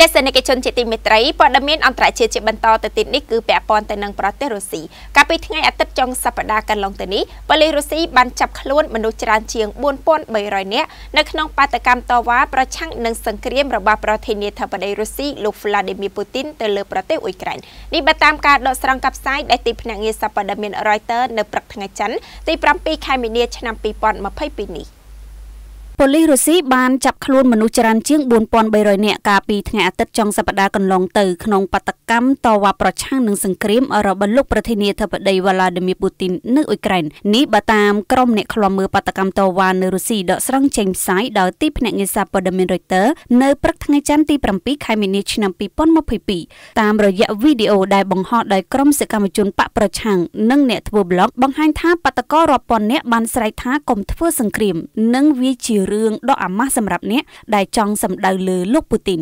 ទស្សនិកជនជាទីមេត្រីព័ត៌មានអន្តរជាតិជាបន្តទៅទៀតនេះគឺពាក់ព័ន្ធទៅនឹងប្រទេសរុស្ស៊ីកាលពីថ្ងៃអាទិត្យចុងសប្តាហ៍កន្លងទៅនេះប៉ូលីសរុស្ស៊ីបានចាប់ខ្លួនមនុស្សច្រើនជាង4300នាក់នៅក្នុងបាតកម្មតវ៉ាប្រឆាំងនឹងសង្គ្រាមរបស់ប្រធានាធិបតីរុស្ស៊ីលោក Vladimir Putin ទៅលើប្រទេសអ៊ុយក្រែននេះបើតាមការដកស្រង់កັບផ្សាយដែលទីភ្នាក់ងារសារព័ត៌មាន Reuters នៅព្រឹកថ្ងៃច័ន្ទទី7ខែមីនាឆ្នាំ2022នេះប៉ូលីសរុស្ស៊ីបានចាប់ខ្លួនមនុស្សច្រើនជាង4300នាក់កាលពីថ្ងៃអាទិត្យចុងសប្តាហ៍កន្លងទៅក្នុងបដកម្មតវ៉ាប្រឆាំងនឹងសង្គ្រាមរបស់លោកប្រធានាធិបតីវ្លាឌីមៀពូទីននៅអ៊ុយក្រែននេះបើតាមក្រុមអ្នកឃ្លាំមើលបដកម្មតវ៉ានៅរុស្ស៊ីដកស្រង់ចេញផ្សាយដោយទីភ្នាក់ងារសារព័ត៌មាន Reuters នៅព្រឹកថ្ងៃច័ន្ទទី7ខែមីនាឆ្នាំ2022តាមរយៈវីដេអូដែលបង្ហោះដោយក្រុមសកម្មជនបកប្រឆាំងនិងអ្នកធ្វើប្លុកបង្ហាញថាបដកកររាប់ពាន់នាក់បានស្រែកថាកុំធ្វើសង្គ្រាមនិងវាជារឿងដកអាម៉ាស់សម្រាប់អ្នកដែលចង់សម្ដៅលើលោកពូទីន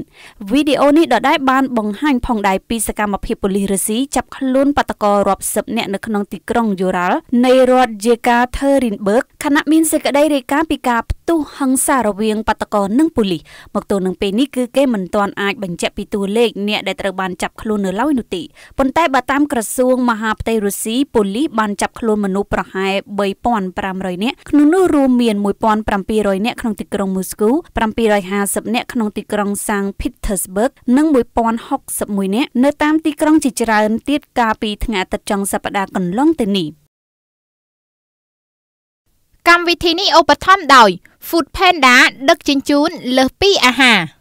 វីដេអូនេះដដែលបានបង្ហាញ ផងដែរពីសកម្មភាពប៉ូលីសរុស្ស៊ីចាប់ខ្លួនបាតកោរាប់សិបអ្នកនៅក្នុងទីក្រុងយូរ៉ាល់នៃរដ្ឋយេកាធើរីនបឺកខណៈមានសេចក្តីរាយការណ៍ពីការផ្ទោសហង្សារវាងបាតកោនិងប៉ូលីសមកទល់នឹងពេលនេះគឺគេមិនទាន់អាចបញ្ជាក់ពីតួលេខអ្នកដែលត្រូវបានចាប់ខ្លួននៅឡើយនោះទេប៉ុន្តែបើតាមក្រសួងមហាផ្ទៃរុស្ស៊ីប៉ូលីសបានចាប់ខ្លួនមនុស្សប្រហែល3500នាក់ក្នុងនោះរួមមាន1700នាក់ក្នុងទីក្រុងមូស្គូ750នាក់ក្នុងទីក្រុងសាំងភីតឺស្បឺកនិង1061នាក់នៅតាមទីក្រុងជាច្រើនទៀតកាលពីថ្ងៃអាទិត្យចុងសប្តាហ៍កន្លងទៅនេះកម្មវិធីនេះឧបត្ថម្ភដោយ Food Panda ដឹកជញ្ជូនលើសពីអាហារ។